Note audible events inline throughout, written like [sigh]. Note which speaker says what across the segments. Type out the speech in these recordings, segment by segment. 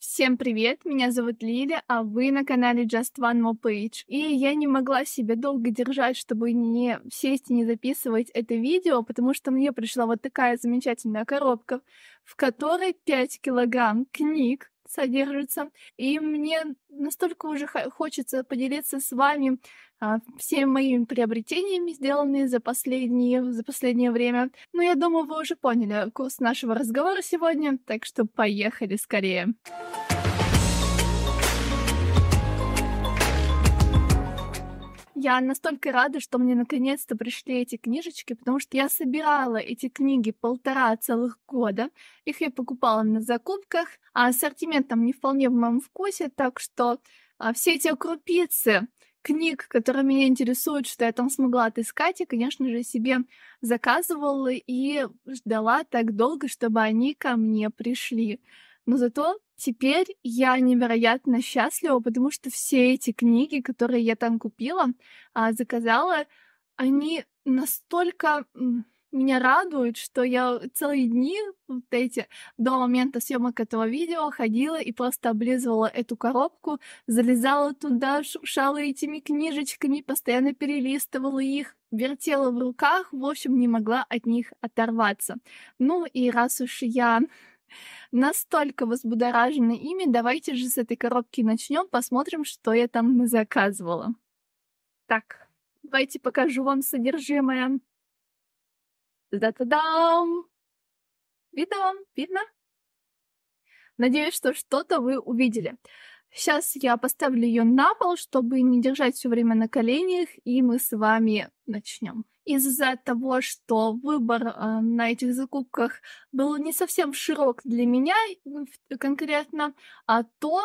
Speaker 1: Всем привет, меня зовут Лили, а вы на канале Just One More Page. И я не могла себя долго держать, чтобы не сесть и не записывать это видео, потому что мне пришла вот такая замечательная коробка, в которой 5 килограмм книг, содержится. И мне настолько уже хочется поделиться с вами а, всеми моими приобретениями, сделанные за, последние, за последнее время. Но я думаю, вы уже поняли а, курс нашего разговора сегодня, так что поехали скорее. Я настолько рада, что мне наконец-то пришли эти книжечки, потому что я собирала эти книги полтора целых года. Их я покупала на закупках, а ассортимент там не вполне в моем вкусе, так что а, все эти крупицы книг, которые меня интересуют, что я там смогла отыскать, я, конечно же, себе заказывала и ждала так долго, чтобы они ко мне пришли. Но зато Теперь я невероятно счастлива, потому что все эти книги, которые я там купила, а, заказала, они настолько меня радует, что я целые дни вот эти до момента съемок этого видео ходила и просто облизывала эту коробку, залезала туда, шуршала этими книжечками, постоянно перелистывала их, вертела в руках, в общем, не могла от них оторваться. Ну и раз уж я настолько возбудоражена ими. Давайте же с этой коробки начнем, посмотрим, что я там заказывала. Так, давайте покажу вам содержимое. Да-та-дам! Видно вам? Видно? Надеюсь, что что-то вы увидели. Сейчас я поставлю ее на пол, чтобы не держать все время на коленях, и мы с вами начнем. Из-за того, что выбор э, на этих закупках был не совсем широк для меня конкретно, а то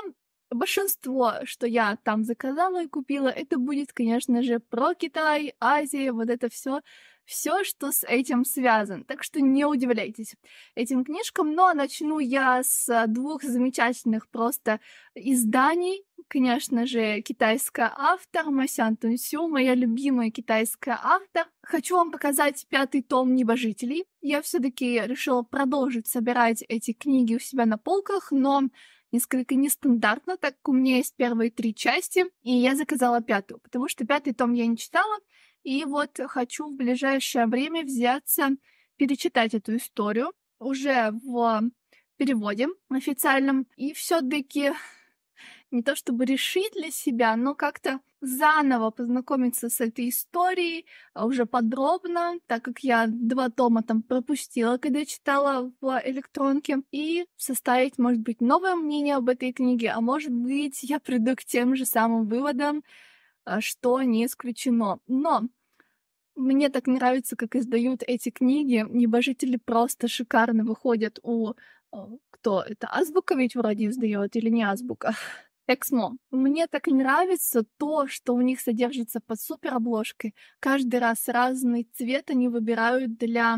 Speaker 1: большинство, что я там заказала и купила, это будет, конечно же, про Китай, Азию, вот это все все, что с этим связано. Так что не удивляйтесь этим книжкам. Ну а начну я с двух замечательных просто изданий. Конечно же, китайская автор Масян Тунсю, моя любимая китайская автор. Хочу вам показать пятый том «Небожителей». Я все таки решила продолжить собирать эти книги у себя на полках, но несколько нестандартно, так как у меня есть первые три части, и я заказала пятую, потому что пятый том я не читала, и вот хочу в ближайшее время взяться перечитать эту историю уже в переводе официальном. И все-таки не то чтобы решить для себя, но как-то заново познакомиться с этой историей а уже подробно, так как я два тома там пропустила, когда читала в электронке, и составить, может быть, новое мнение об этой книге, а может быть, я приду к тем же самым выводам, а, что не исключено. Но мне так нравится, как издают эти книги. Небожители просто шикарно выходят у... А, кто это? Азбука ведь вроде издает или не азбука? Эксмо. Мне так нравится то, что у них содержится под суперобложкой. Каждый раз разный цвет они выбирают для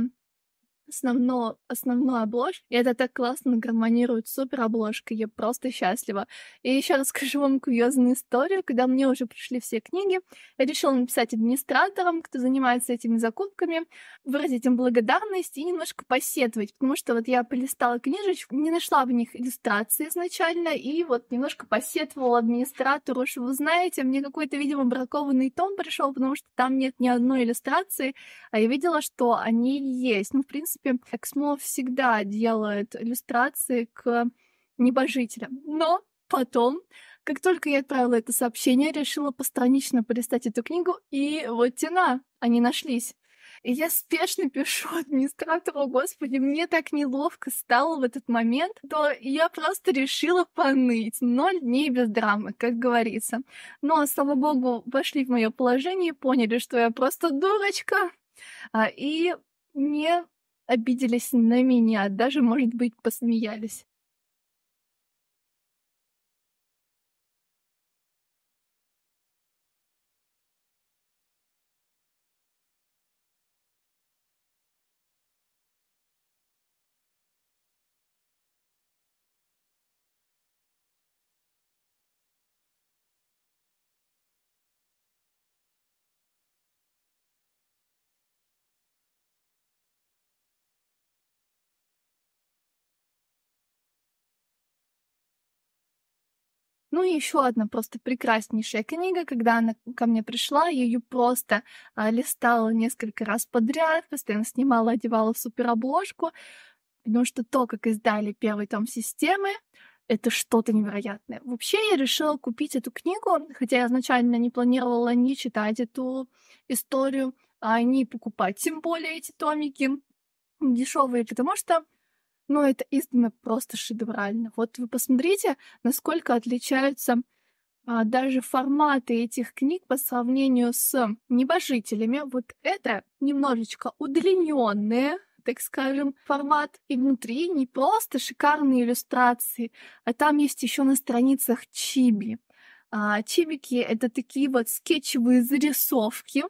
Speaker 1: основно, основную обложку. И это так классно гармонирует супер обложка. Я просто счастлива. И еще расскажу вам курьезную историю. Когда мне уже пришли все книги, я решила написать администраторам, кто занимается этими закупками, выразить им благодарность и немножко посетовать, потому что вот я полистала книжечку, не нашла в них иллюстрации изначально, и вот немножко посетовала администратору, что вы знаете, мне какой-то, видимо, бракованный том пришел, потому что там нет ни одной иллюстрации, а я видела, что они есть. Ну, в принципе, принципе, Эксмо всегда делает иллюстрации к небожителям. Но потом, как только я отправила это сообщение, решила постранично полистать эту книгу, и вот тена, они нашлись. И я спешно пишу администратору, господи, мне так неловко стало в этот момент, то я просто решила поныть. Ноль дней без драмы, как говорится. Но, слава богу, вошли в мое положение и поняли, что я просто дурочка. А, и мне обиделись на меня, даже, может быть, посмеялись. Ну и еще одна просто прекраснейшая книга, когда она ко мне пришла, я ее просто а, листала несколько раз подряд, постоянно снимала, одевала в суперобложку, потому что то, как издали первый том системы, это что-то невероятное. Вообще я решила купить эту книгу, хотя я изначально не планировала ни читать эту историю, а ни покупать, тем более эти томики дешевые, потому что но это издано просто шедеврально. Вот вы посмотрите, насколько отличаются а, даже форматы этих книг по сравнению с небожителями. Вот это немножечко удлиненные так скажем, формат. И внутри не просто шикарные иллюстрации, а там есть еще на страницах чиби. А, чибики — это такие вот скетчевые зарисовки,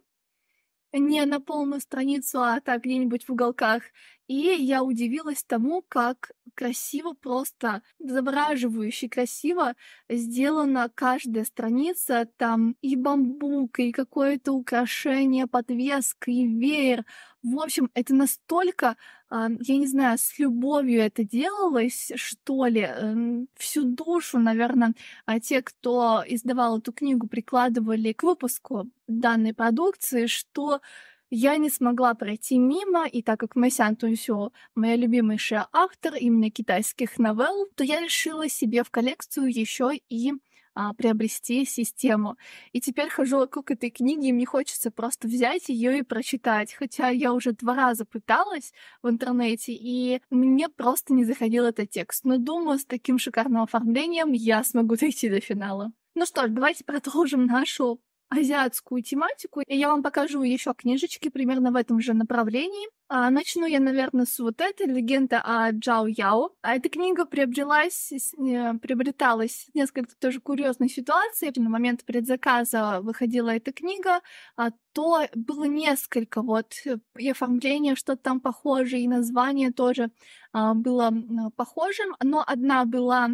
Speaker 1: не на полную страницу, а так где-нибудь в уголках. И я удивилась тому, как красиво, просто завораживающе красиво сделана каждая страница. Там и бамбук, и какое-то украшение, подвеска, и веер. В общем, это настолько, я не знаю, с любовью это делалось, что ли. Эм, всю душу, наверное, а те, кто издавал эту книгу, прикладывали к выпуску данной продукции, что я не смогла пройти мимо, и так как Мэсян Тунсю моя любимейшая автор именно китайских новелл, то я решила себе в коллекцию еще и а, приобрести систему. И теперь хожу вокруг этой книги, и мне хочется просто взять ее и прочитать. Хотя я уже два раза пыталась в интернете, и мне просто не заходил этот текст. Но думаю, с таким шикарным оформлением я смогу дойти до финала. Ну что ж, давайте продолжим нашу азиатскую тематику. И я вам покажу еще книжечки примерно в этом же направлении. А, начну я, наверное, с вот этой легенды о Джао Яо. А эта книга приобрелась, э, приобреталась несколько тоже курьезной ситуации. На момент предзаказа выходила эта книга, а то было несколько вот э, и оформление что-то там похожее, и название тоже а, было похожим, но одна была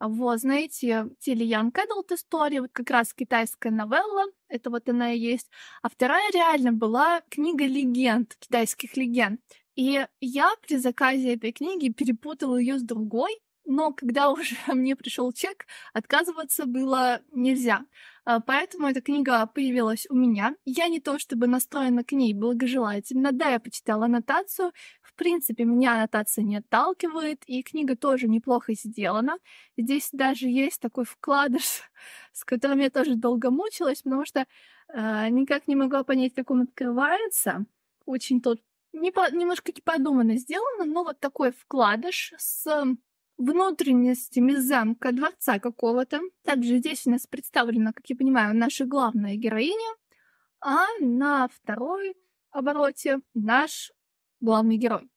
Speaker 1: вот, знаете, Тилиян Кэддл история, вот как раз китайская новелла, это вот она и есть. А вторая реально была книга легенд, китайских легенд. И я при заказе этой книги перепутала ее с другой, но когда [laughs] уже мне пришел чек, отказываться было нельзя. А, поэтому эта книга появилась у меня. Я не то чтобы настроена к ней благожелательно. Да, я почитала аннотацию. В принципе, меня аннотация не отталкивает, и книга тоже неплохо сделана. Здесь даже есть такой вкладыш, [laughs] с которым я тоже долго мучилась, потому что э, никак не могла понять, как он открывается. Очень тот не по, немножко неподуманно сделано, но вот такой вкладыш с внутренностями замка, дворца какого-то. Также здесь у нас представлена, как я понимаю, наша главная героиня, а на второй обороте наш главный герой.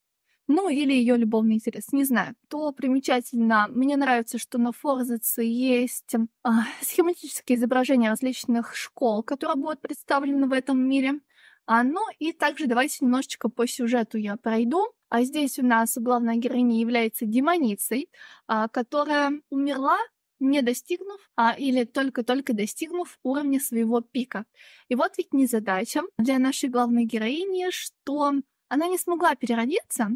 Speaker 1: Ну, или ее любовный интерес, не знаю. То примечательно, мне нравится, что на Форзаце есть э, схематические изображения различных школ, которые будут представлены в этом мире. А, ну и также давайте немножечко по сюжету я пройду. А здесь у нас главная героиня является демоницей, а, которая умерла не достигнув а, или только-только достигнув уровня своего пика. И вот ведь незадача для нашей главной героини, что она не смогла переродиться,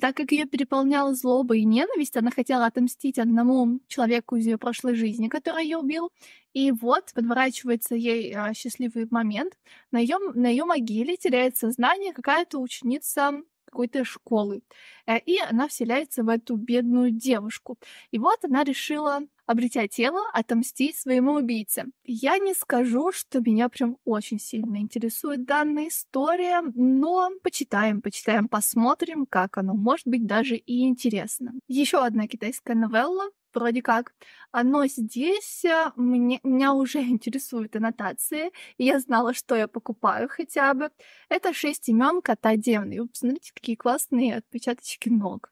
Speaker 1: так как ее переполняла злоба и ненависть, она хотела отомстить одному человеку из ее прошлой жизни, который ее убил. И вот подворачивается ей а, счастливый момент. На ее, на ее могиле теряет сознание какая-то ученица какой-то школы. Э, и она вселяется в эту бедную девушку. И вот она решила обретя тело, отомстить своему убийце. Я не скажу, что меня прям очень сильно интересует данная история, но почитаем, почитаем, посмотрим, как оно может быть даже и интересно. Еще одна китайская новелла вроде как. А, но здесь э, мне, меня уже [laughs] интересуют аннотации, и я знала, что я покупаю хотя бы. Это шесть имен кота Демны. Вы посмотрите, какие классные отпечаточки ног.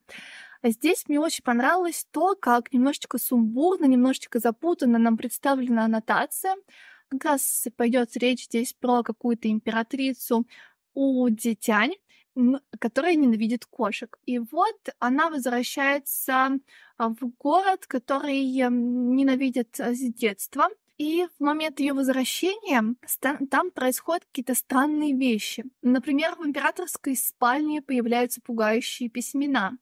Speaker 1: А здесь мне очень понравилось то, как немножечко сумбурно, немножечко запутанно нам представлена аннотация. Как раз пойдет речь здесь про какую-то императрицу у Дитянь, которая ненавидит кошек. И вот она возвращается а, в город, который ненавидит э, с детства. И в момент ее возвращения там происходят какие-то странные вещи. Например, в императорской спальне появляются пугающие письмена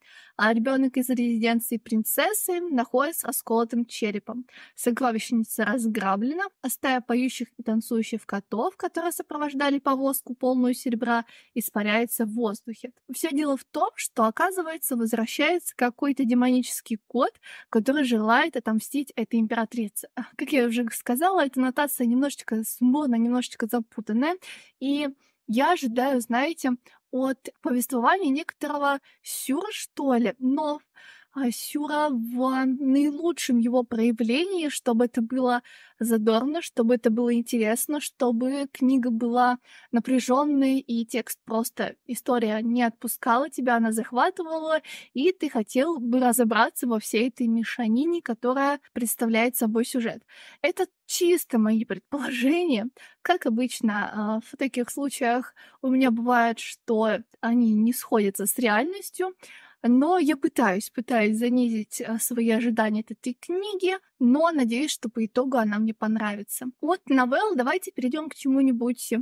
Speaker 1: а ребенок из резиденции принцессы находится осколотым черепом. Сокровищница разграблена, оставив поющих и танцующих котов, которые сопровождали повозку полную серебра, испаряется в воздухе. Все дело в том, что, оказывается, возвращается какой-то демонический кот, который желает отомстить этой императрице. Как я уже сказала, эта нотация немножечко сумбурная, немножечко запутанная, и я ожидаю, знаете, от повествования некоторого сюр, что ли, но а, сюра в наилучшем его проявлении, чтобы это было задорно, чтобы это было интересно, чтобы книга была напряженной и текст просто история не отпускала тебя, она захватывала, и ты хотел бы разобраться во всей этой мешанине, которая представляет собой сюжет. Это чисто мои предположения. Как обычно а, в таких случаях у меня бывает, что они не сходятся с реальностью, но я пытаюсь, пытаюсь занизить э, свои ожидания от этой книги, но надеюсь, что по итогу она мне понравится. От новелл давайте перейдем к чему-нибудь э,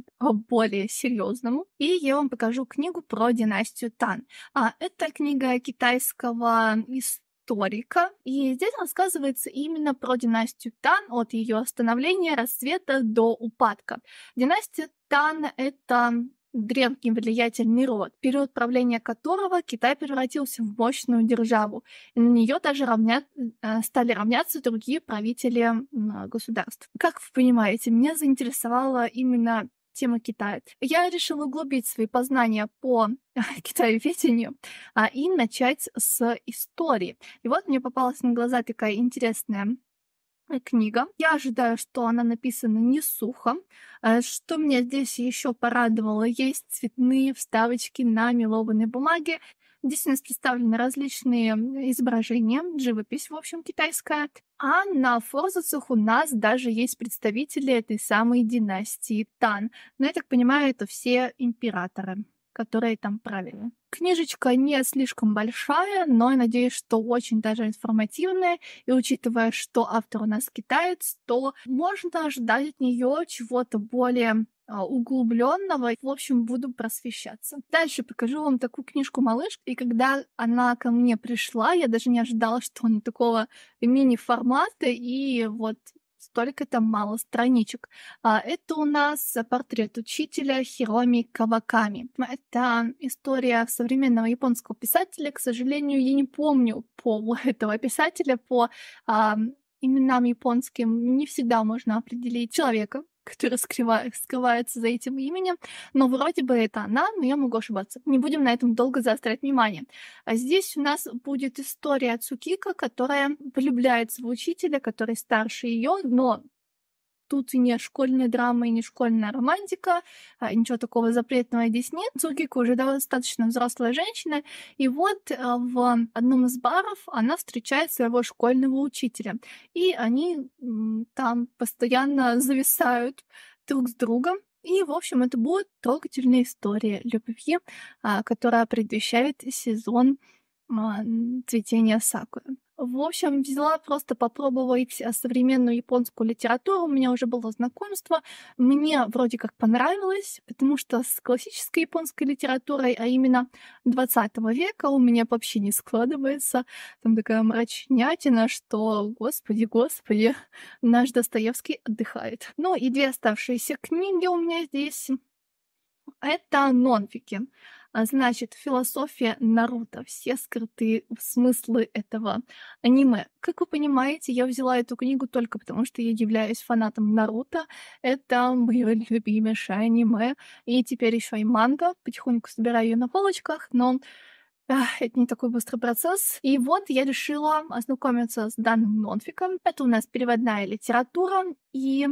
Speaker 1: более серьезному. И я вам покажу книгу про династию Тан. А, это книга китайского историка историка, и здесь рассказывается именно про династию Тан от ее становления, расцвета до упадка. Династия Тан — это древний влиятельный род, в период правления которого Китай превратился в мощную державу, и на нее даже равнят, э, стали равняться другие правители государств. Как вы понимаете, меня заинтересовала именно тема Китая. Я решила углубить свои познания по [laughs] китаеведению а, и начать с истории. И вот мне попалась на глаза такая интересная Э, книга. Я ожидаю, что она написана не сухо. Э, что меня здесь еще порадовало, есть цветные вставочки на мелованной бумаге. Здесь у нас представлены различные изображения, живопись, в общем, китайская. А на форзацах у нас даже есть представители этой самой династии Тан. Но я так понимаю, это все императоры которые там правили. Книжечка не слишком большая, но я надеюсь, что очень даже информативная. И учитывая, что автор у нас китаец, то можно ожидать от нее чего-то более а, углубленного. В общем, буду просвещаться. Дальше покажу вам такую книжку малыш. И когда она ко мне пришла, я даже не ожидала, что он такого мини-формата. И вот столько-то мало страничек. А Это у нас портрет учителя Хироми Каваками. Это история современного японского писателя. К сожалению, я не помню пол [laughs] этого писателя по именам японским не всегда можно определить человека, который скрывается за этим именем. Но вроде бы это она, но я могу ошибаться. Не будем на этом долго заострять внимание. А здесь у нас будет история Цукика, которая влюбляется в учителя, который старше ее, но тут и не школьная драма, и не школьная романтика, а, ничего такого запретного здесь нет. Цукико уже достаточно взрослая женщина, и вот э, в одном из баров она встречает своего школьного учителя, и они там постоянно зависают друг с другом, и, в общем, это будет трогательная история любви, а, которая предвещает сезон а, цветения сакуры. В общем, взяла просто попробовать э, современную японскую литературу. У меня уже было знакомство. Мне вроде как понравилось, потому что с классической японской литературой, а именно 20 века, у меня вообще не складывается. Там такая мрачнятина, что, господи, господи, [laughs] наш Достоевский отдыхает. Ну и две оставшиеся книги у меня здесь. Это нонфики. А значит, философия Наруто, все скрытые смыслы этого аниме. Как вы понимаете, я взяла эту книгу только потому, что я являюсь фанатом Наруто. Это мое [laughs] любимейшее аниме. И теперь еще и манга. Потихоньку собираю ее на полочках, но это не такой быстрый процесс. И вот я решила ознакомиться с данным нонфиком. Это у нас переводная литература, и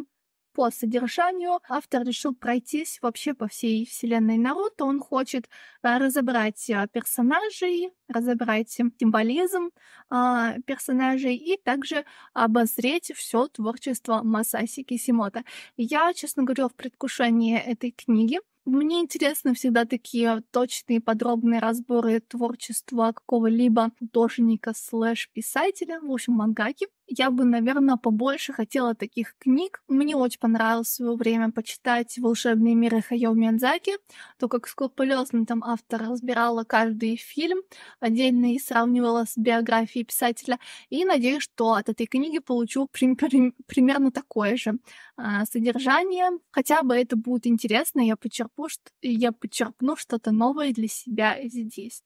Speaker 1: по содержанию автор решил пройтись вообще по всей вселенной Наруто. Он хочет э, разобрать э, персонажей, разобрать символизм а, персонажей и также обозреть все творчество Масаси Кисимота. Я, честно говоря, в предвкушении этой книги. Мне интересны всегда такие точные, подробные разборы творчества какого-либо художника слэш писателя, в общем, мангаки. Я бы, наверное, побольше хотела таких книг. Мне очень понравилось в свое время почитать «Волшебные миры» Хайо Миядзаки. То, как скрупулезно там автор разбирала каждый фильм отдельно и сравнивала с биографией писателя. И надеюсь, что от этой книги получу прим- прим- примерно такое же а, содержание. Хотя бы это будет интересно, я, почерпу, я почерпну что-то новое для себя здесь.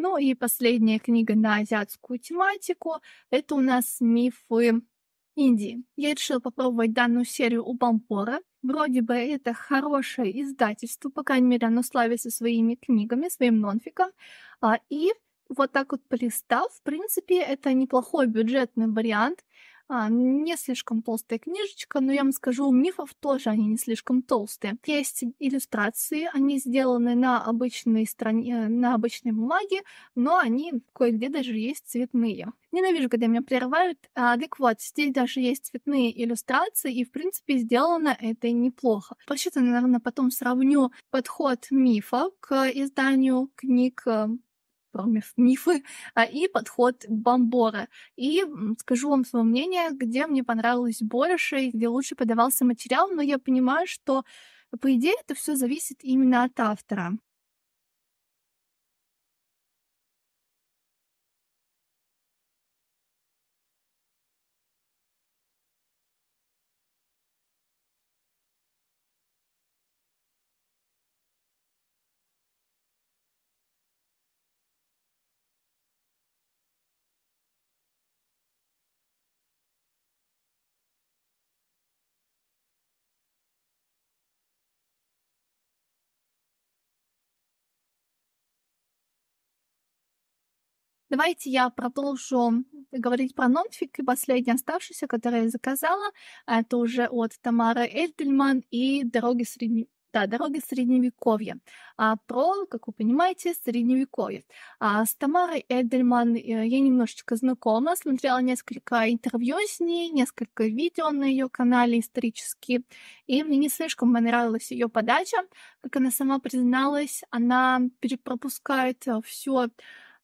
Speaker 1: Ну и последняя книга на азиатскую тематику — это у нас мифы Индии. Я решила попробовать данную серию у Бампора. Вроде бы это хорошее издательство, по крайней мере, оно славится своими книгами, своим нонфиком. а И вот так вот полистав, в принципе, это неплохой бюджетный вариант а, не слишком толстая книжечка, но я вам скажу, у мифов тоже они не слишком толстые. Есть иллюстрации, они сделаны на обычной стране, на обычной бумаге, но они кое-где даже есть цветные. Ненавижу, когда меня прерывают. А, так вот, здесь даже есть цветные иллюстрации, и, в принципе, сделано это неплохо. Прочитано, наверное, потом сравню подход мифа к изданию книг э, мифы а и подход Бомбора. И скажу вам свое мнение, где мне понравилось больше и где лучше подавался материал, но я понимаю, что по идее это все зависит именно от автора. Давайте я продолжу говорить про нонфик и последний оставшийся, который я заказала. Это уже от Тамары Эльдельман и «Дороги средневековья». Да, дороги средневековья. А, про, как вы понимаете, средневековье. А, с Тамарой Эдельман э, я немножечко знакома, смотрела несколько интервью с ней, несколько видео на ее канале исторические, и мне не слишком понравилась ее подача. Как она сама призналась, она перепропускает э, все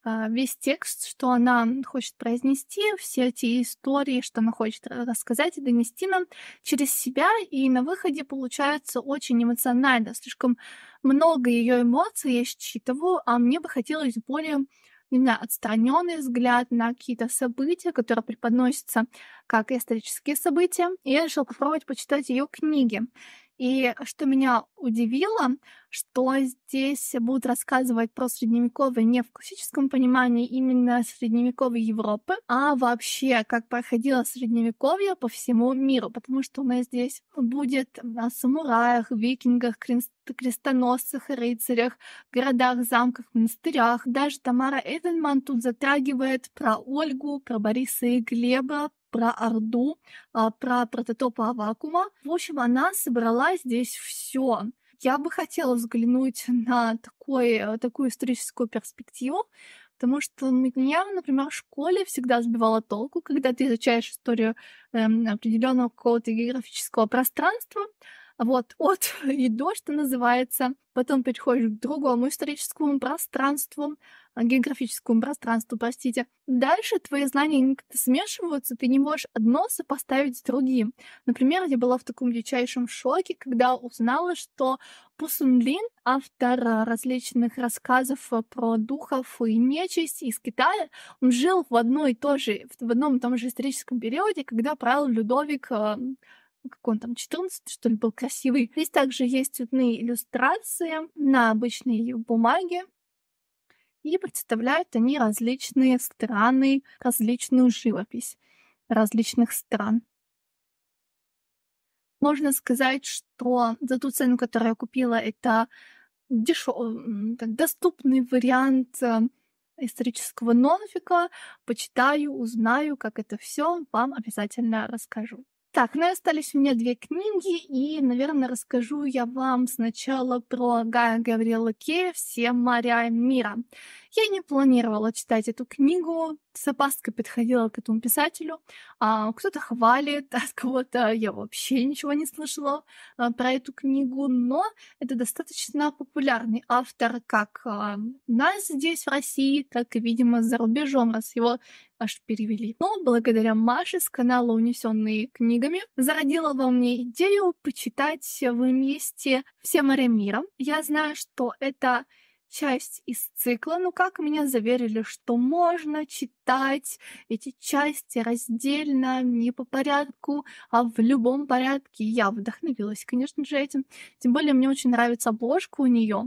Speaker 1: а, весь текст, что она хочет произнести, все эти истории, что она хочет э, рассказать и донести нам через себя, и на выходе получается очень эмоционально, слишком много ее эмоций я считываю, а мне бы хотелось более не знаю, отстраненный взгляд на какие-то события, которые преподносятся как исторические события. И я решила попробовать почитать ее книги. И что меня удивило, что здесь будут рассказывать про средневековье не в классическом понимании именно средневековой Европы, а вообще, как проходило средневековье по всему миру, потому что у нас здесь будет о самураях, викингах, крест крестоносцах, рыцарях, городах, замках, монастырях. Даже Тамара Эдельман тут затрагивает про Ольгу, про Бориса и Глеба, про Орду, а, про прототопа Авакума. В общем, она собрала здесь все. Я бы хотела взглянуть на такой, э, такую историческую перспективу, потому что меня, например, в школе всегда сбивало толку, когда ты изучаешь историю эм, определенного какого-то географического пространства, вот, [laughs] от и до, что называется. Потом переходишь к другому историческому пространству, э, географическому пространству, простите. Дальше твои знания как-то смешиваются, ты не можешь одно сопоставить с другим. Например, я была в таком дичайшем шоке, когда узнала, что Пусунлин, автор э, различных рассказов э, про духов и нечисть из Китая, он жил в одной и той же, в одном и том же историческом периоде, когда правил Людовик как он там, 14, что ли, был красивый. Здесь также есть цветные иллюстрации на обычной бумаге. И представляют они различные страны, различную живопись различных стран. Можно сказать, что за ту цену, которую я купила, это дешевый, доступный вариант э, исторического нонфика. Почитаю, узнаю, как это все вам обязательно расскажу. Так, ну и остались у меня две книги, и, наверное, расскажу я вам сначала про Гая Гаврила Кея «Все моря мира». Я не планировала читать эту книгу, с опаской подходила к этому писателю. А, кто-то хвалит, а [laughs] кого-то я вообще ничего не слышала а, про эту книгу, но это достаточно популярный автор как а, нас здесь, в России, так и, видимо, за рубежом, раз его аж перевели. Но ну, благодаря Маше с канала «Унесенные книгами» зародила во мне идею почитать вместе «Все моря мира». Я знаю, что это часть из цикла. Ну, как меня заверили, что можно читать эти части раздельно, не по порядку, а в любом порядке. Я вдохновилась, конечно же, этим. Тем более, мне очень нравится обложка у нее.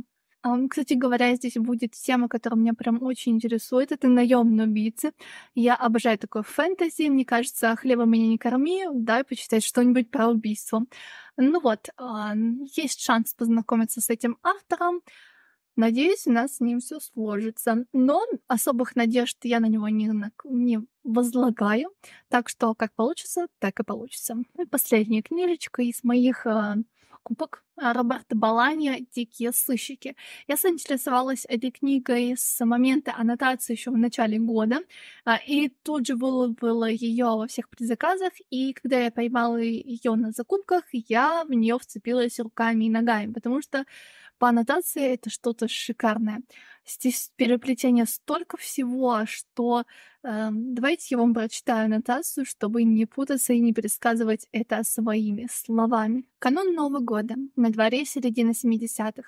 Speaker 1: Кстати говоря, здесь будет тема, которая меня прям очень интересует. Это наемные убийцы. Я обожаю такое фэнтези. Мне кажется, хлеба меня не корми, дай почитать что-нибудь про убийство. Ну вот, а, есть шанс познакомиться с этим автором. Надеюсь, у нас с ним все сложится. Но особых надежд я на него не, не возлагаю. Так что как получится, так и получится. Ну и последняя книжечка из моих э, а, кубок а, Роберта Баланья «Дикие сыщики». Я заинтересовалась этой книгой с момента аннотации еще в начале года, а, и тут же выловила ее во всех предзаказах, и когда я поймала ее на закупках, я в нее вцепилась руками и ногами, потому что по аннотации это что-то шикарное. Здесь переплетение столько всего, что э, давайте я вам прочитаю аннотацию, чтобы не путаться и не пересказывать это своими словами. Канун Нового года. На дворе середина 70-х.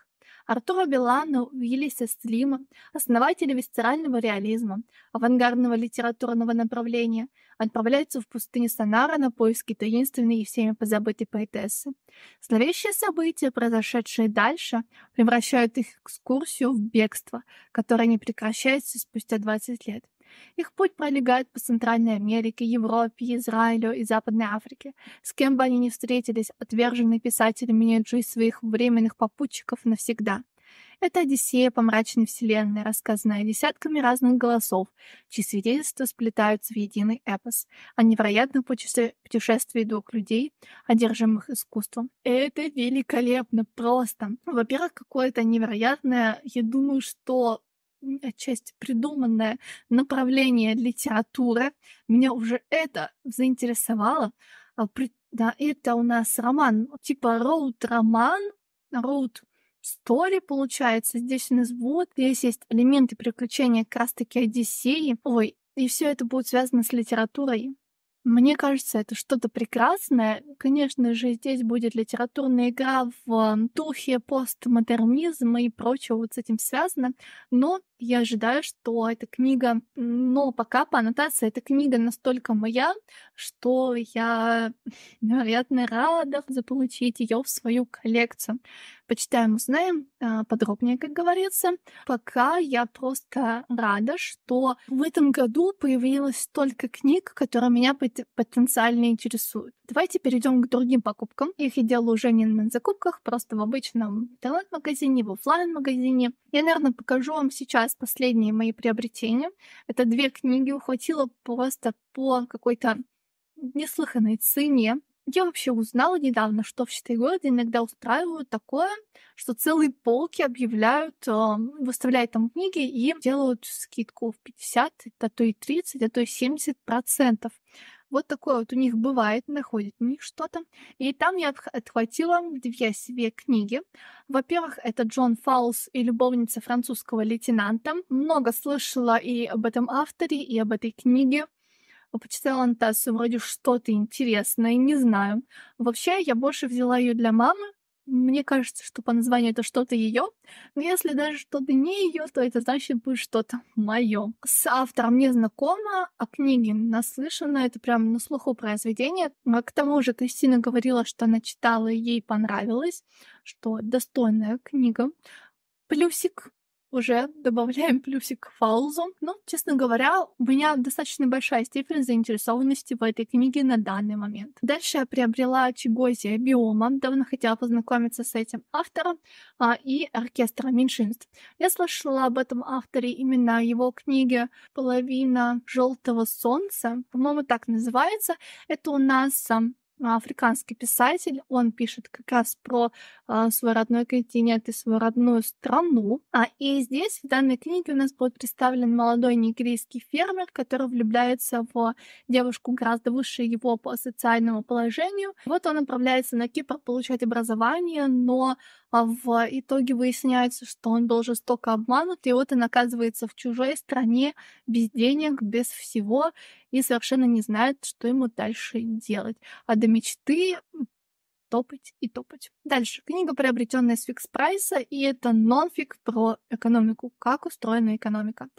Speaker 1: Артура Белана, Уиллиса Слима, основателя висцерального реализма, авангардного литературного направления, отправляются в пустыню Санара на поиски таинственной и всеми позабытой поэтессы. Зловещие события, произошедшие дальше, превращают их экскурсию в бегство, которое не прекращается спустя 20 лет. Их путь пролегает по Центральной Америке, Европе, Израилю и Западной Африке. С кем бы они ни встретились, отверженные писатели меняют жизнь своих временных попутчиков навсегда. Это Одиссея по мрачной вселенной, рассказанная десятками разных голосов, чьи свидетельства сплетаются в единый эпос о невероятном путешествии двух людей, одержимых искусством. Это великолепно, просто. Во-первых, какое-то невероятное, я думаю, что отчасти придуманное направление литературы. Меня уже это заинтересовало. А, да, это у нас роман, ну, типа роуд-роман, роуд-стори, получается. Здесь у нас будет, здесь есть элементы приключения как раз-таки Одиссеи. Ой, и все это будет связано с литературой. Мне кажется, это что-то прекрасное. Конечно же, здесь будет литературная игра в эм, духе постмодернизма и прочего вот с этим связано. Но я ожидаю, что эта книга, но пока по аннотации, эта книга настолько моя, что я, [laughs] вероятно, рада заполучить ее в свою коллекцию. Почитаем, узнаем а, подробнее, как говорится. Пока я просто рада, что в этом году появилось столько книг, которые меня потенциально интересуют. Давайте перейдем к другим покупкам. Их я делала уже не на закупках, просто в обычном интернет-магазине, в офлайн магазине Я, наверное, покажу вам сейчас последние мои приобретения. Это две книги, ухватила просто по какой-то неслыханной цене. Я вообще узнала недавно, что в четыре города иногда устраивают такое, что целые полки объявляют, а, выставляют там книги и делают скидку в 50, а то и 30, а то и 70 процентов. Вот такое вот у них бывает, находит у них что-то. И там я отхватила две себе книги. Во-первых, это Джон Фаулс и любовница французского лейтенанта. Много слышала и об этом авторе, и об этой книге почитала аннотацию, вроде что-то интересное, не знаю. Вообще, я больше взяла ее для мамы. Мне кажется, что по названию это что-то ее. Но если даже что-то не ее, то это значит будет что-то мое. С автором не знакома, а книги наслышана. Это прям на слуху произведение. А к тому же Кристина говорила, что она читала и ей понравилось, что достойная книга. Плюсик уже добавляем плюсик к фаузу. Но, ну, честно говоря, у меня достаточно большая степень заинтересованности в этой книге на данный момент. Дальше я приобрела Чигозия биома, давно хотела познакомиться с этим автором, а, и оркестра меньшинств. Я слышала об этом авторе именно его книге «Половина желтого солнца», по-моему, так называется. Это у нас а, африканский писатель, он пишет как раз про э, свой родной континент и свою родную страну. А, и здесь, в данной книге, у нас будет представлен молодой нигерийский фермер, который влюбляется в девушку гораздо выше его по социальному положению. Вот он отправляется на Кипр получать образование, но а в итоге выясняется, что он был жестоко обманут, и вот он оказывается в чужой стране без денег, без всего, и совершенно не знает, что ему дальше делать. А до мечты топать и топать. Дальше. Книга, приобретенная с фикс прайса, и это нонфик про экономику, как устроена экономика.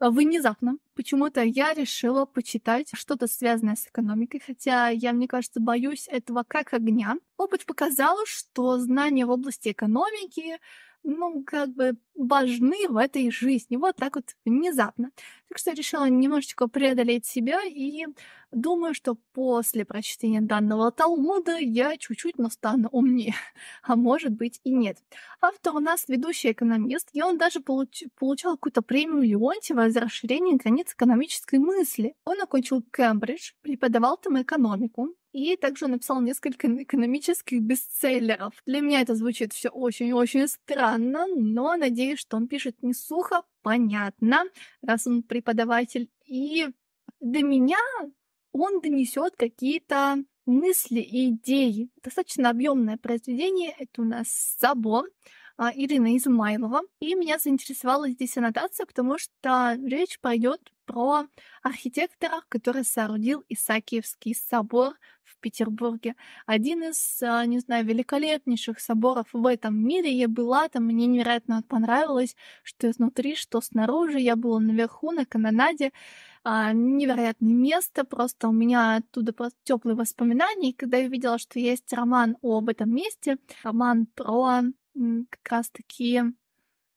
Speaker 1: А, внезапно почему-то я решила почитать что-то связанное с экономикой, хотя я, мне кажется, боюсь этого как огня. Опыт показал, что знания в области экономики ну, как бы важны в этой жизни. Вот так вот внезапно. Так что решила немножечко преодолеть себя и думаю, что после прочтения данного Талмуда я чуть-чуть, но стану умнее. [laughs] А может быть и нет. Автор у нас ведущий экономист, и он даже получ- получал какую-то премию Леонтьева за расширение границ экономической мысли. Он окончил Кембридж, преподавал там экономику, и также он написал несколько экономических бестселлеров. Для меня это звучит все очень-очень странно, но надеюсь, что он пишет не сухо, понятно, раз он преподаватель. И до меня он донесет какие-то мысли и идеи. Достаточно объемное произведение. Это у нас «Собор». А, Ирина Измайлова. И меня заинтересовала здесь аннотация, потому что речь пойдет про архитектора, который соорудил Исаакиевский собор в Петербурге. Один из, а, не знаю, великолепнейших соборов в этом мире. Я была там, мне невероятно понравилось, что изнутри, что снаружи. Я была наверху, на канонаде. А, невероятное место, просто у меня оттуда просто теплые воспоминания. И когда я видела, что есть роман об этом месте, роман про как раз-таки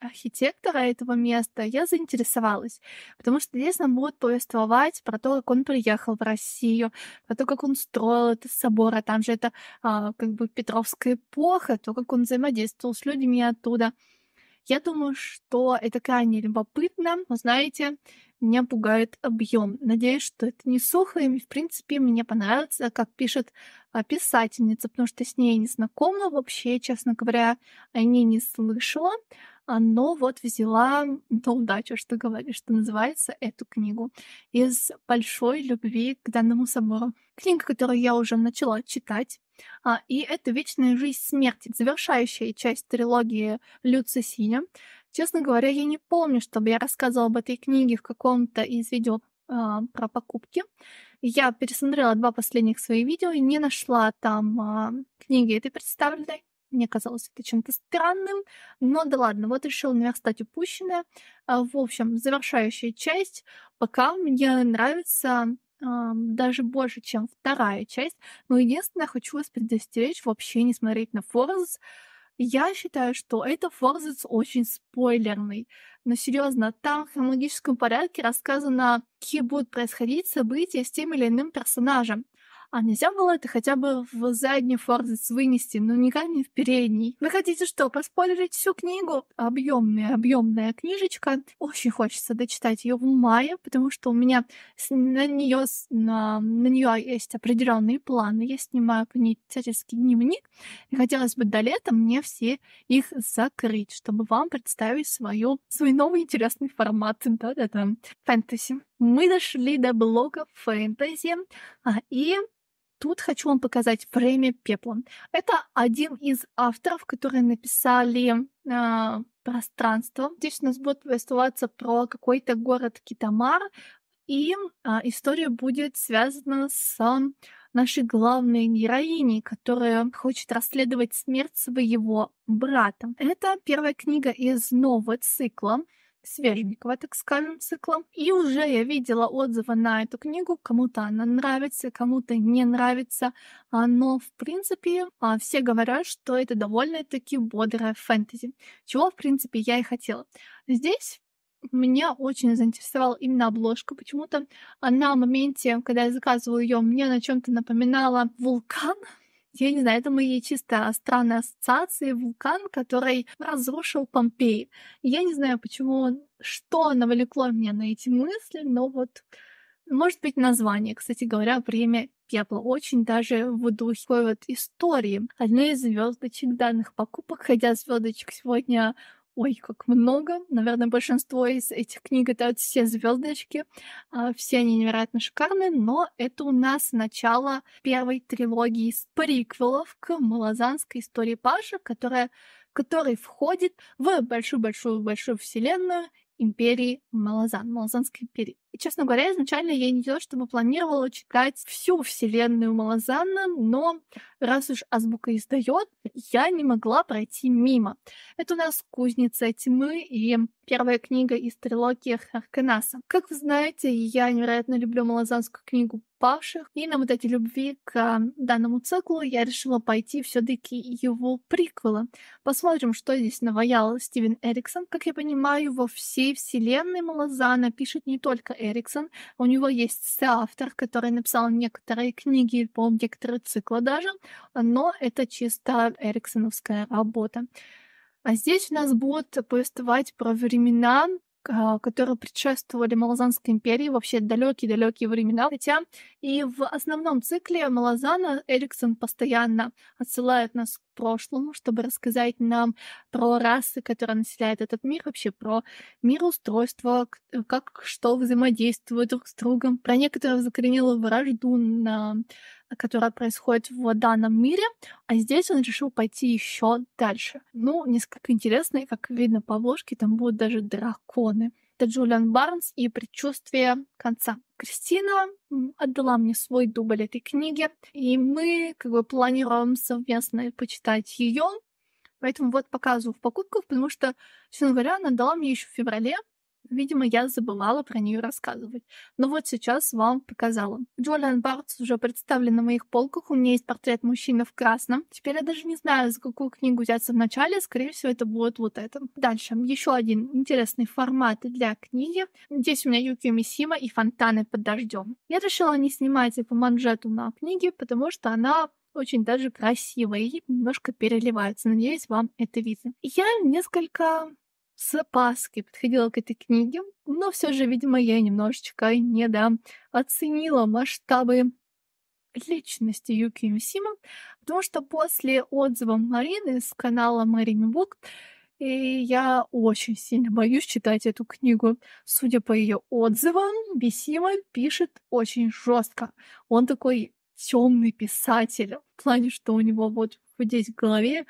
Speaker 1: архитектора этого места, я заинтересовалась, потому что здесь нам будут повествовать про то, как он приехал в Россию, про то, как он строил этот собор, а там же это а, как бы Петровская эпоха, то, как он взаимодействовал с людьми оттуда. Я думаю, что это крайне любопытно, но, знаете, меня пугает объем. Надеюсь, что это не сухо, и, в принципе, мне понравится, как пишет а, писательница, потому что с ней не знакома вообще, честно говоря, о ней не слышала но вот взяла на удачу, что говоришь, что называется, эту книгу из большой любви к данному собору. Книга, которую я уже начала читать, а, и это «Вечная жизнь смерти», завершающая часть трилогии Люци Синя. Честно говоря, я не помню, чтобы я рассказывала об этой книге в каком-то из видео а, про покупки. Я пересмотрела два последних своих видео и не нашла там э, книги этой представленной. Мне казалось это чем-то странным, но да ладно, вот решил наверстать упущенное. А, в общем, завершающая часть пока мне нравится даже больше, чем вторая часть. Но единственное, хочу вас предостеречь вообще не смотреть на Форзес. Я считаю, что это Форзец очень спойлерный. Но серьезно, там в хронологическом порядке рассказано, какие будут происходить события с тем или иным персонажем. А нельзя было это хотя бы в задний форзец вынести, но ну, никак не в передний. Вы хотите что, поспойлерить всю книгу? Объемная, объемная книжечка. Очень хочется дочитать ее в мае, потому что у меня на нее на, на нее есть определенные планы. Я снимаю по ней писательский дневник, и хотелось бы до лета мне все их закрыть, чтобы вам представить свою, свой новый интересный формат. Да-да-да. Фэнтези мы дошли до блока фэнтези, а, и тут хочу вам показать «Время пепла». Это один из авторов, которые написали э, «Пространство». Здесь у нас будет повествоваться про какой-то город Китамар, и э, история будет связана с нашей главной героиней, которая хочет расследовать смерть своего брата. Это первая книга из нового цикла свеженького, так скажем, цикла. И уже я видела отзывы на эту книгу. Кому-то она нравится, кому-то не нравится. А, но, в принципе, а, все говорят, что это довольно-таки бодрая фэнтези. Чего, в принципе, я и хотела. Здесь меня очень заинтересовала именно обложка. Почему-то на моменте, когда я заказывала ее, мне на чем-то напоминала вулкан. Я не знаю, это мои чисто странные ассоциации. Вулкан, который разрушил Помпеи. Я не знаю, почему, что навлекло меня на эти мысли, но вот может быть, название, кстати говоря, «Время пепла». Очень даже в духе такой вот истории. Одной из звездочек данных покупок, хотя звездочек сегодня Ой, как много. Наверное, большинство из этих книг это все звездочки. А, все они невероятно шикарные, но это у нас начало первой трилогии из приквелов к Малазанской истории Паши, которая, который входит в большую-большую-большую вселенную империи Малазан, Малазанской империи. И, честно говоря, изначально я не то, чтобы планировала читать всю вселенную Малазанна, но раз уж азбука издает, я не могла пройти мимо. Это у нас «Кузница тьмы» и первая книга из трилогии Харканаса. Как вы знаете, я невероятно люблю малазанскую книгу павших. И на вот этой любви к а, данному циклу я решила пойти все таки его приквела. Посмотрим, что здесь наваял Стивен Эриксон. Как я понимаю, во всей вселенной Малазана пишет не только Эриксон. У него есть соавтор, который написал некоторые книги, по-моему, некоторые циклы даже, но это чисто эриксоновская работа. А здесь у нас будут повествовать про времена, а, которые предшествовали Малазанской империи, вообще далекие-далекие времена. Хотя и в основном цикле Малазана Эриксон постоянно отсылает нас к прошлому, чтобы рассказать нам про расы, которые населяют этот мир, вообще про мироустройство, э, как что взаимодействует друг с другом, про некоторую закоренелую вражду на которая происходит в данном мире, а здесь он решил пойти еще дальше. Ну, несколько интересно, и как видно по обложке, там будут даже драконы. Это Джулиан Барнс и предчувствие конца. Кристина отдала мне свой дубль этой книги, и мы как бы планируем совместно почитать ее. Поэтому вот показываю в покупках, потому что, с января она дала мне еще в феврале, Видимо, я забывала про нее рассказывать. Но вот сейчас вам показала. Джулиан Бартс уже представлен на моих полках. У меня есть портрет мужчины в красном. Теперь я даже не знаю, за какую книгу взяться вначале. Скорее всего, это будет вот это. Дальше. Еще один интересный формат для книги. Здесь у меня Юки Мисима и фонтаны под дождем. Я решила не снимать эту манжету на книге, потому что она очень даже красивая и немножко переливается. Надеюсь, вам это видно. Я несколько с опаской подходила к этой книге, но все же, видимо, я немножечко не оценила масштабы личности Юки Юсима, потому что после отзыва Марины с канала Маринбук и я очень сильно боюсь читать эту книгу. Судя по ее отзывам, Бесима пишет очень жестко. Он такой темный писатель, в плане, что у него вот здесь в голове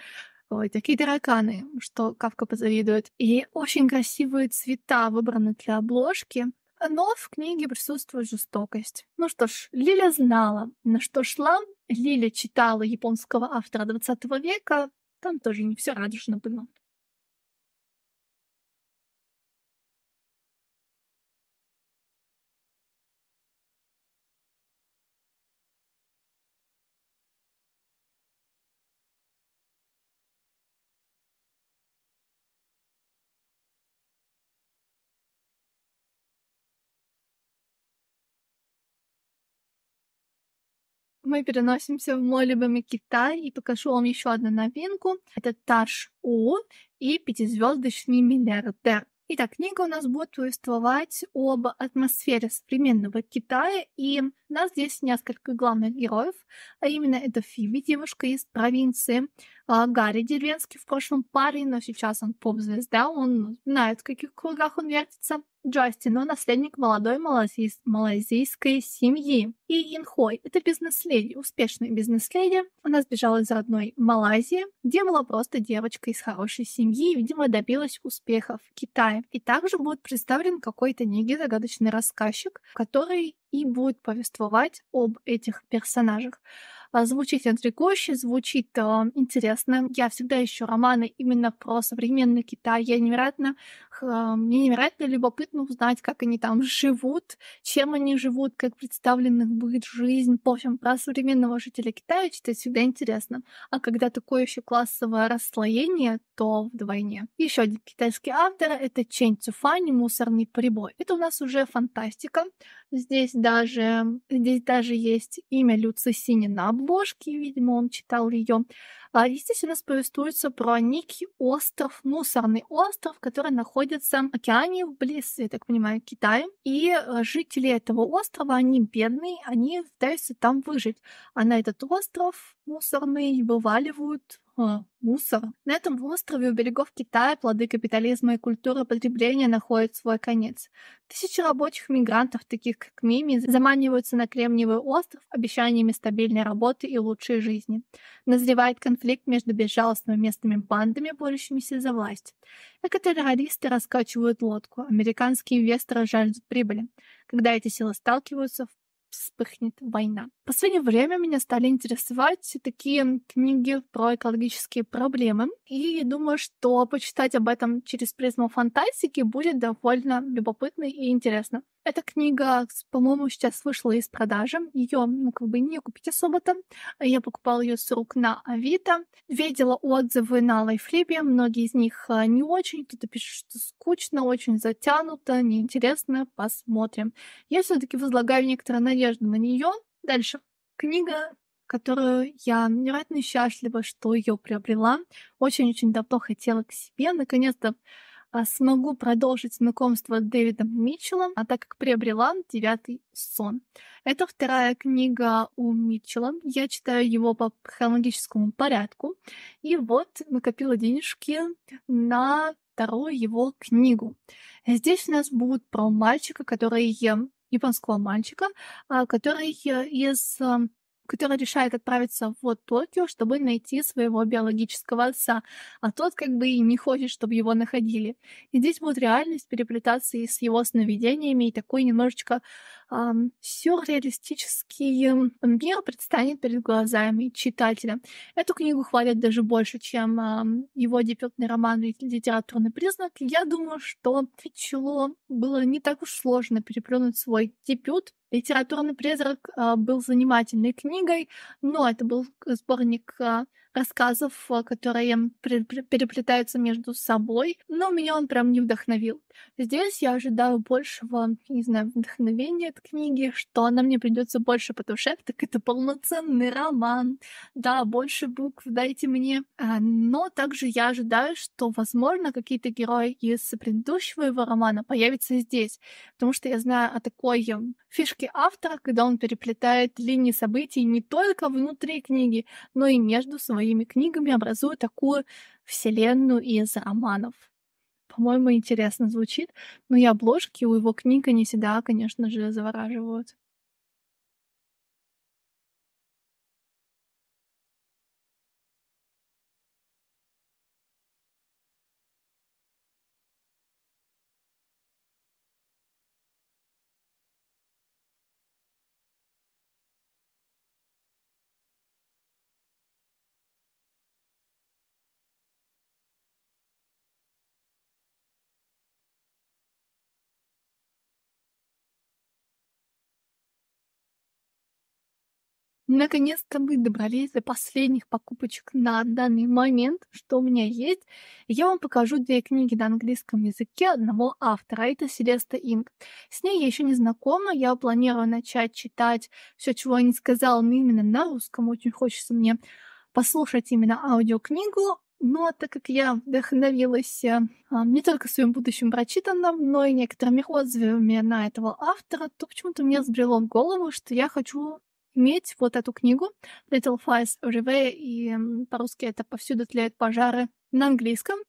Speaker 1: что такие тараканы, что Кавка позавидует. И очень красивые цвета выбраны для обложки. Но в книге присутствует жестокость. Ну что ж, Лиля знала, на что шла. Лиля читала японского автора 20 века. Там тоже не все радужно было. мы переносимся в мой любимый Китай и покажу вам еще одну новинку. Это Таш У и пятизвездочный миллиардер. Итак, книга у нас будет повествовать об атмосфере современного Китая, и у нас здесь несколько главных героев, а именно это Фиби, девушка из провинции, а, Гарри Деревенский в прошлом паре, но сейчас он поп-звезда, он знает, в каких кругах он вертится. Джастин, но ну, наследник молодой малазийс- малазийской семьи. И Инхой — это бизнес-леди, успешная бизнес-леди. Она сбежала из родной Малайзии, где была просто девочка из хорошей семьи и, видимо, добилась успехов в Китае. И также будет представлен какой-то некий загадочный рассказчик, который и будет повествовать об этих персонажах. А, звучит интригующе, звучит э, интересно. Я всегда ищу романы именно про современный Китай. Я невероятно, э, мне невероятно любопытно узнать, как они там живут, чем они живут, как представлена будет жизнь. В общем, про современного жителя Китая читать всегда интересно. А когда такое еще классовое расслоение, то вдвойне. Еще один китайский автор — это Чен Цюфань «Мусорный прибой». Это у нас уже фантастика. Здесь даже, здесь даже есть имя Люци Сини на обложке, видимо, он читал ее. А, и здесь у нас повествуется про некий остров, мусорный остров, который находится в океане вблизи, я так понимаю, Китая. И э, жители этого острова, они бедные, они пытаются там выжить. А на этот остров мусорный вываливают а, Мусора. На этом острове у берегов Китая плоды капитализма и культуры потребления находят свой конец. Тысячи рабочих мигрантов, таких как Мими, заманиваются на Кремниевый остров обещаниями стабильной работы и лучшей жизни. Назревает конфликт между безжалостными местными бандами, борющимися за власть. Экотеррористы раскачивают лодку, американские инвесторы жаждут прибыли. Когда эти силы сталкиваются, вспыхнет война. В последнее время меня стали интересовать такие книги про экологические проблемы, и думаю, что почитать об этом через призму фантастики будет довольно любопытно и интересно. Эта книга, по-моему, сейчас вышла из продажи. Ее, ну, как бы не купить особо там. Я покупала ее с рук на Авито. Видела отзывы на Лайфлибе. Многие из них э, не очень. Кто-то пишет, что скучно, очень затянуто, неинтересно. Посмотрим. Я все-таки возлагаю некоторые надежды на нее, Дальше. Книга, которую я невероятно счастлива, что ее приобрела. Очень-очень давно хотела к себе. Наконец-то а, смогу продолжить знакомство с Дэвидом Митчеллом, а так как приобрела «Девятый сон». Это вторая книга у Митчелла. Я читаю его по хронологическому порядку. И вот накопила денежки на вторую его книгу. Здесь у нас будут про мальчика, который японского мальчика, а, который э, из эм, который решает отправиться в Токио, чтобы найти своего биологического отца, а тот как бы и не хочет, чтобы его находили. И здесь будет реальность переплетаться и с его сновидениями, и такой немножечко эм, сюрреалистический мир предстанет перед глазами читателя. Эту книгу хвалят даже больше, чем эм, его дебютный роман «Литературный признак». Я думаю, что Пичело было не так уж сложно переплюнуть свой дебют, Литературный призрак а, был занимательной книгой, но это был сборник а, рассказов, э, которые переплетаются между собой, но меня он прям не вдохновил. Здесь я ожидаю большего, не знаю, вдохновения от книги, что она мне придется больше по душе, так это полноценный роман, да, больше букв дайте мне. А, но также я ожидаю, что, возможно, какие-то герои из предыдущего его романа появятся здесь, потому что я знаю о такой э, фишке автора, когда он переплетает линии событий не только внутри книги, но и между собой моими книгами образуют такую вселенную из романов. По-моему, интересно звучит, но и обложки у его книг они всегда, конечно же, завораживают. Наконец-то мы добрались до последних покупочек на данный момент, что у меня есть. Я вам покажу две книги на английском языке одного автора. Это Селеста Инг. С ней я еще не знакома. Я планирую начать читать все, чего я не сказала, но именно на русском. Очень хочется мне послушать именно аудиокнигу. Но ну, а так как я вдохновилась э, а, не только своим будущим прочитанным, но и некоторыми отзывами на этого автора, то почему-то мне сбрело в голову, что я хочу иметь вот эту книгу Little Fires Everywhere, и по-русски это «Повсюду тлеют пожары» на английском.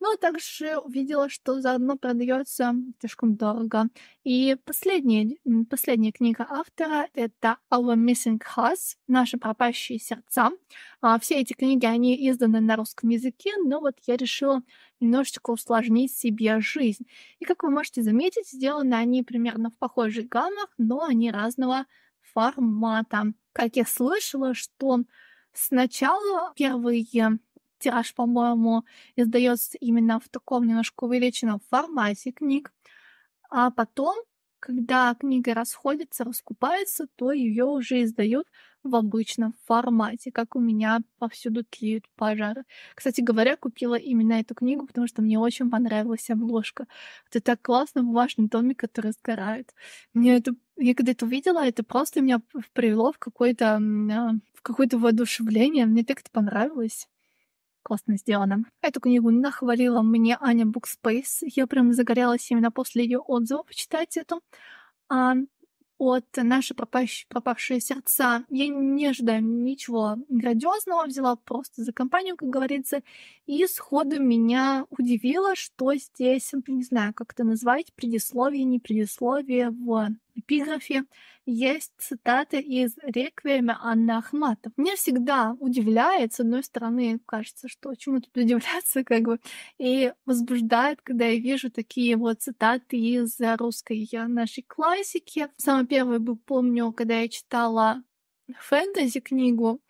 Speaker 1: Но ну, а также увидела, что заодно продается слишком дорого. И последняя, последняя книга автора — это «Our Missing Hearts» — «Наши пропащие сердца». А, все эти книги, они изданы на русском языке, но вот я решила немножечко усложнить себе жизнь. И, как вы можете заметить, сделаны они примерно в похожих гаммах, но они разного формата. Как я слышала, что сначала первые э, тираж, по-моему, издается именно в таком немножко увеличенном формате книг, а потом, когда книга расходится, раскупается, то ее уже издают в обычном формате, как у меня повсюду тлеют пожары. Кстати говоря, купила именно эту книгу, потому что мне очень понравилась обложка. Это так классно, бумажный домик, который сгорает. Мне это я когда это увидела, это просто меня привело в какое-то а, в какое-то воодушевление. Мне так это понравилось классно сделано. Эту книгу нахвалила мне Аня Букспейс. Я прям загорелась именно после ее отзыва почитать эту. А, от «Наши пропащ... пропавшие сердца». Я не ожидаю ничего грандиозного, взяла просто за компанию, как говорится, и сходу меня удивило, что здесь, не знаю, как это назвать, предисловие, не предисловие в эпиграфе есть цитаты из «Реквиема» Анны Ахматов. Мне всегда удивляет, с одной стороны, кажется, что чему тут [laughs] удивляться, как бы, и возбуждает, когда я вижу такие вот цитаты из русской э, нашей классики. Самый первый был, помню, когда я читала фэнтези книгу,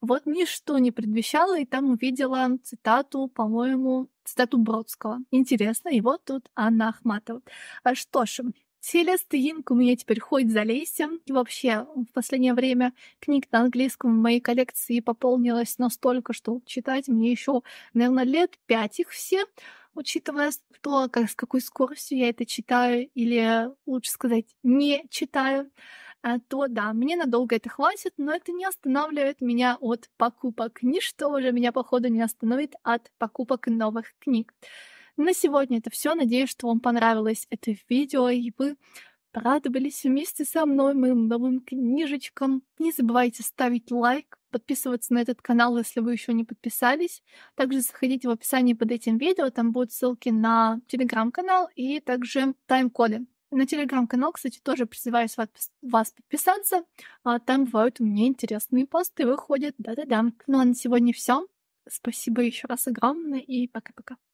Speaker 1: вот ничто не предвещало, и там увидела цитату, по-моему, цитату Бродского. Интересно, и вот тут Анна Ахматова. А что ж, Селестинг у меня теперь хоть залейся. И вообще, в последнее время книг на английском в моей коллекции пополнилось настолько, что читать мне еще, наверное, лет пять их все учитывая то, как, с какой скоростью я это читаю, или лучше сказать, не читаю, э, то да, мне надолго это хватит, но это не останавливает меня от покупок. Ничто уже меня, походу, не остановит от покупок новых книг. На сегодня это все. Надеюсь, что вам понравилось это видео и вы порадовались вместе со мной моим новым книжечкам. Не забывайте ставить лайк, подписываться на этот канал, если вы еще не подписались. Также заходите в описание под этим видео, там будут ссылки на телеграм-канал и также тайм-коды. На телеграм-канал, кстати, тоже призываю вас, подписаться. А, там бывают мне интересные посты выходят. Да-да-да. Ну а на сегодня все. Спасибо еще раз огромное и пока-пока.